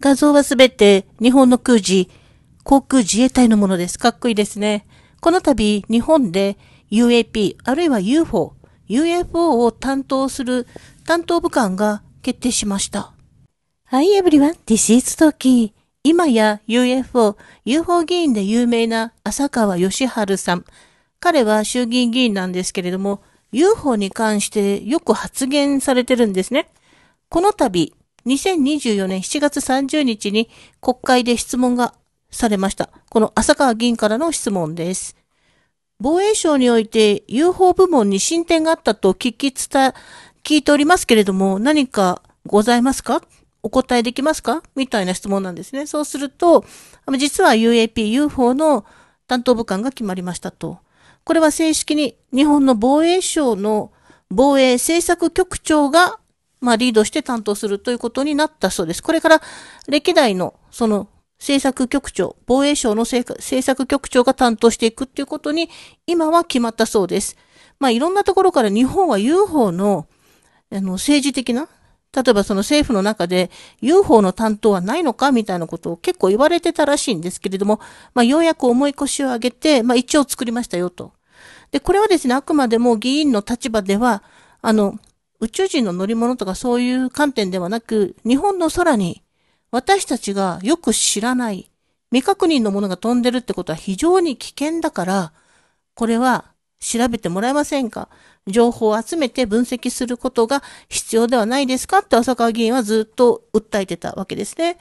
画像はすべて日本の空自、航空自衛隊のものです。かっこいいですね。この度、日本で UAP、あるいは UFO、UFO を担当する担当部官が決定しました。Hi everyone, this is Toki. 今や UFO、UFO 議員で有名な浅川義治さん。彼は衆議院議員なんですけれども、UFO に関してよく発言されてるんですね。この度、2024年7月30日に国会で質問がされました。この浅川議員からの質問です。防衛省において UFO 部門に進展があったと聞き伝、聞いておりますけれども、何かございますかお答えできますかみたいな質問なんですね。そうすると、実は UAP、UFO の担当部官が決まりましたと。これは正式に日本の防衛省の防衛政策局長がまあ、リードして担当するということになったそうです。これから歴代のその政策局長、防衛省の政策局長が担当していくっていうことに今は決まったそうです。まあ、いろんなところから日本は UFO のあの政治的な例えばその政府の中で UFO の担当はないのかみたいなことを結構言われてたらしいんですけれども、まあ、ようやく重い腰を上げて、まあ、一応作りましたよと。で、これはですね、あくまでも議員の立場では、あの、宇宙人の乗り物とかそういう観点ではなく、日本の空に私たちがよく知らない未確認のものが飛んでるってことは非常に危険だから、これは調べてもらえませんか情報を集めて分析することが必要ではないですかって浅川議員はずっと訴えてたわけですね。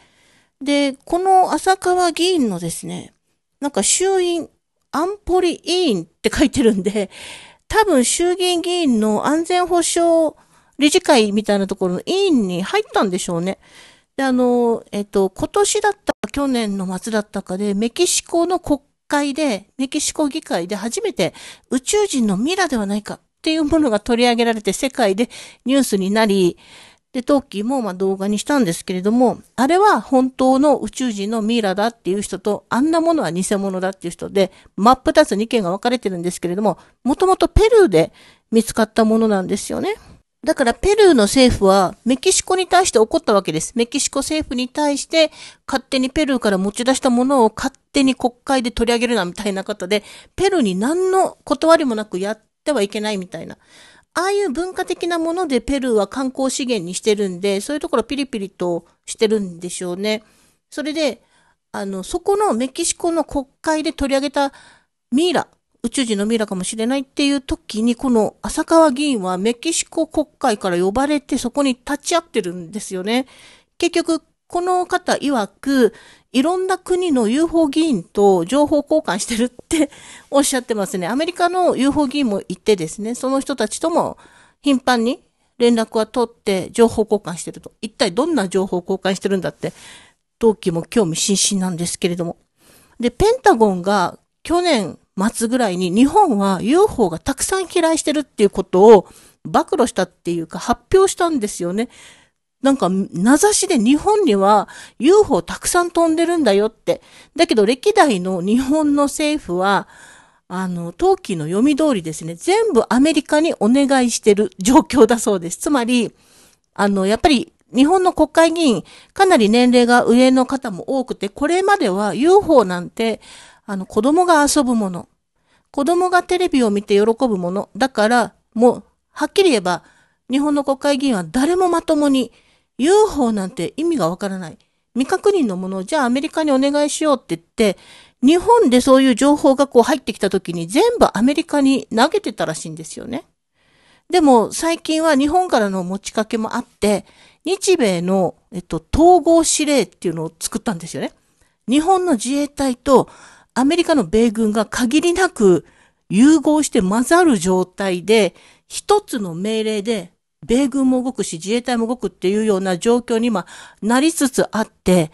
で、この浅川議員のですね、なんか衆院安保理委員って書いてるんで、多分衆議院議員の安全保障理事会みたいなところの委員に入ったんでしょうね。で、あの、えっと、今年だったか、去年の末だったかで、メキシコの国会で、メキシコ議会で初めて宇宙人のミラではないかっていうものが取り上げられて世界でニュースになり、で、トーキーもま動画にしたんですけれども、あれは本当の宇宙人のミイラだっていう人と、あんなものは偽物だっていう人で、真っ二つに意見が分かれてるんですけれども、もともとペルーで見つかったものなんですよね。だからペルーの政府はメキシコに対して怒ったわけです。メキシコ政府に対して勝手にペルーから持ち出したものを勝手に国会で取り上げるなみたいな方で、ペルーに何の断りもなくやってはいけないみたいな。ああいう文化的なものでペルーは観光資源にしてるんで、そういうところピリピリとしてるんでしょうね。それで、あの、そこのメキシコの国会で取り上げたミイラ宇宙人のミイラかもしれないっていう時に、この浅川議員はメキシコ国会から呼ばれてそこに立ち会ってるんですよね。結局、この方曰く、いろんな国の UFO 議員と情報交換してるっておっしゃってますね。アメリカの UFO 議員もいてですね、その人たちとも頻繁に連絡は取って情報交換してると。一体どんな情報交換してるんだって、同期も興味津々なんですけれども。で、ペンタゴンが去年末ぐらいに日本は UFO がたくさん飛来してるっていうことを暴露したっていうか発表したんですよね。なんか、名指しで日本には UFO たくさん飛んでるんだよって。だけど歴代の日本の政府は、あの、陶器の読み通りですね、全部アメリカにお願いしてる状況だそうです。つまり、あの、やっぱり日本の国会議員、かなり年齢が上の方も多くて、これまでは UFO なんて、あの、子供が遊ぶもの。子供がテレビを見て喜ぶもの。だから、もう、はっきり言えば、日本の国会議員は誰もまともに UFO なんて意味がわからない。未確認のものをじゃあアメリカにお願いしようって言って、日本でそういう情報がこう入ってきた時に全部アメリカに投げてたらしいんですよね。でも最近は日本からの持ちかけもあって、日米の、えっと、統合指令っていうのを作ったんですよね。日本の自衛隊とアメリカの米軍が限りなく融合して混ざる状態で、一つの命令で、米軍も動くし、自衛隊も動くっていうような状況に今、なりつつあって、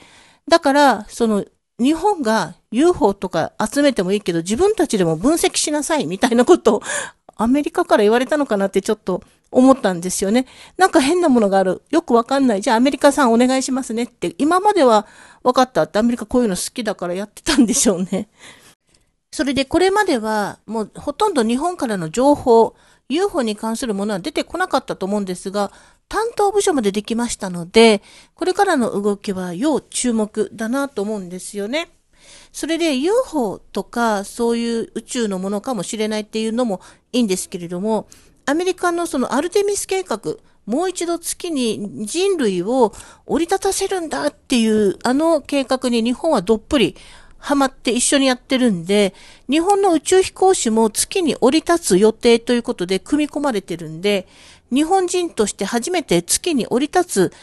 だから、その、日本が UFO とか集めてもいいけど、自分たちでも分析しなさい、みたいなことをアメリカから言われたのかなってちょっと思ったんですよね。なんか変なものがある。よくわかんない。じゃあアメリカさんお願いしますねって。今までは分かったって、アメリカこういうの好きだからやってたんでしょうね。それでこれまではもうほとんど日本からの情報、UFO に関するものは出てこなかったと思うんですが、担当部署までできましたので、これからの動きは要注目だなと思うんですよね。それで UFO とかそういう宇宙のものかもしれないっていうのもいいんですけれども、アメリカのそのアルテミス計画、もう一度月に人類を降り立たせるんだっていうあの計画に日本はどっぷりハマって一緒にやってるんで、日本の宇宙飛行士も月に降り立つ予定ということで組み込まれてるんで、日本人として初めて月に降り立つ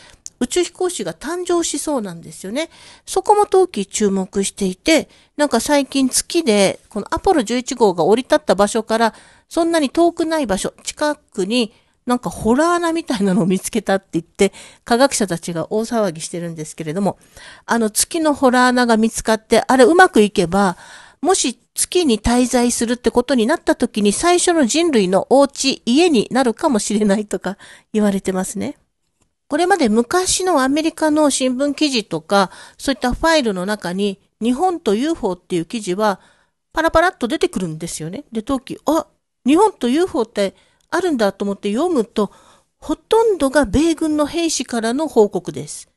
宇宙飛行士が誕生しそうなんですよね。そこも当期注目していて、なんか最近月で、このアポロ11号が降り立った場所から、そんなに遠くない場所、近くに、なんかホラー穴みたいなのを見つけたって言って、科学者たちが大騒ぎしてるんですけれども、あの月のホラー穴が見つかって、あれうまくいけば、もし月に滞在するってことになった時に最初の人類のお家、家になるかもしれないとか言われてますね。これまで昔のアメリカの新聞記事とか、そういったファイルの中に、日本と UFO っていう記事は、パラパラっと出てくるんですよね。で、当期、あ、日本と UFO ってあるんだと思って読むと、ほとんどが米軍の兵士からの報告です。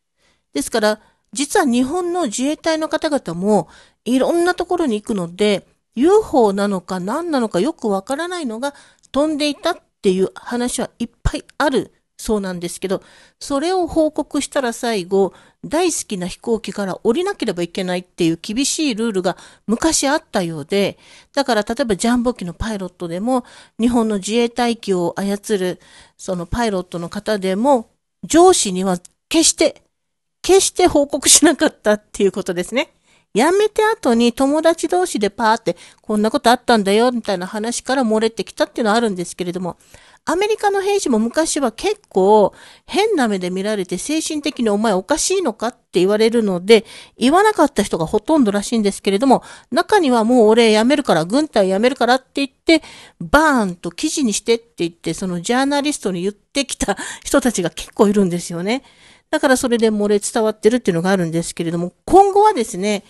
ですから、実は日本の自衛隊の方々もいろんなところに行くので、UFO なのか何なのかよくわからないのが飛んでいたっていう話はいっぱいあるそうなんですけど、それを報告したら最後、大好きな飛行機から降りなければいけないっていう厳しいルールが昔あったようで、だから例えばジャンボ機のパイロットでも、日本の自衛隊機を操る、そのパイロットの方でも、上司には決して、決して報告しなかったっていうことですね。辞めて後に友達同士でパーってこんなことあったんだよみたいな話から漏れてきたっていうのはあるんですけれども、アメリカの兵士も昔は結構変な目で見られて精神的にお前おかしいのかって言われるので、言わなかった人がほとんどらしいんですけれども、中にはもう俺辞めるから、軍隊辞めるからって言って、バーンと記事にしてって言って、そのジャーナリストに言ってきた人たちが結構いるんですよね。だからそれで漏れ伝わってるっていうのがあるんですけれども、今後はですね、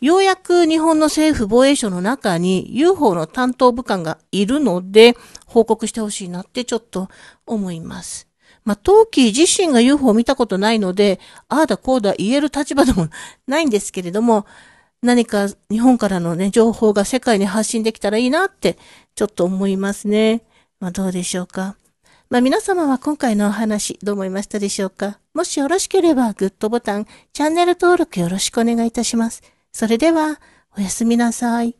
ようやく日本の政府防衛省の中に UFO の担当部官がいるので、報告してほしいなってちょっと思います。まあ、トーキー自身が UFO を見たことないので、ああだこうだ言える立場でもないんですけれども、何か日本からのね、情報が世界に発信できたらいいなってちょっと思いますね。まあ、どうでしょうか。まあ、皆様は今回のお話どう思いましたでしょうか。もしよろしければグッドボタン、チャンネル登録よろしくお願いいたします。それでは、おやすみなさい。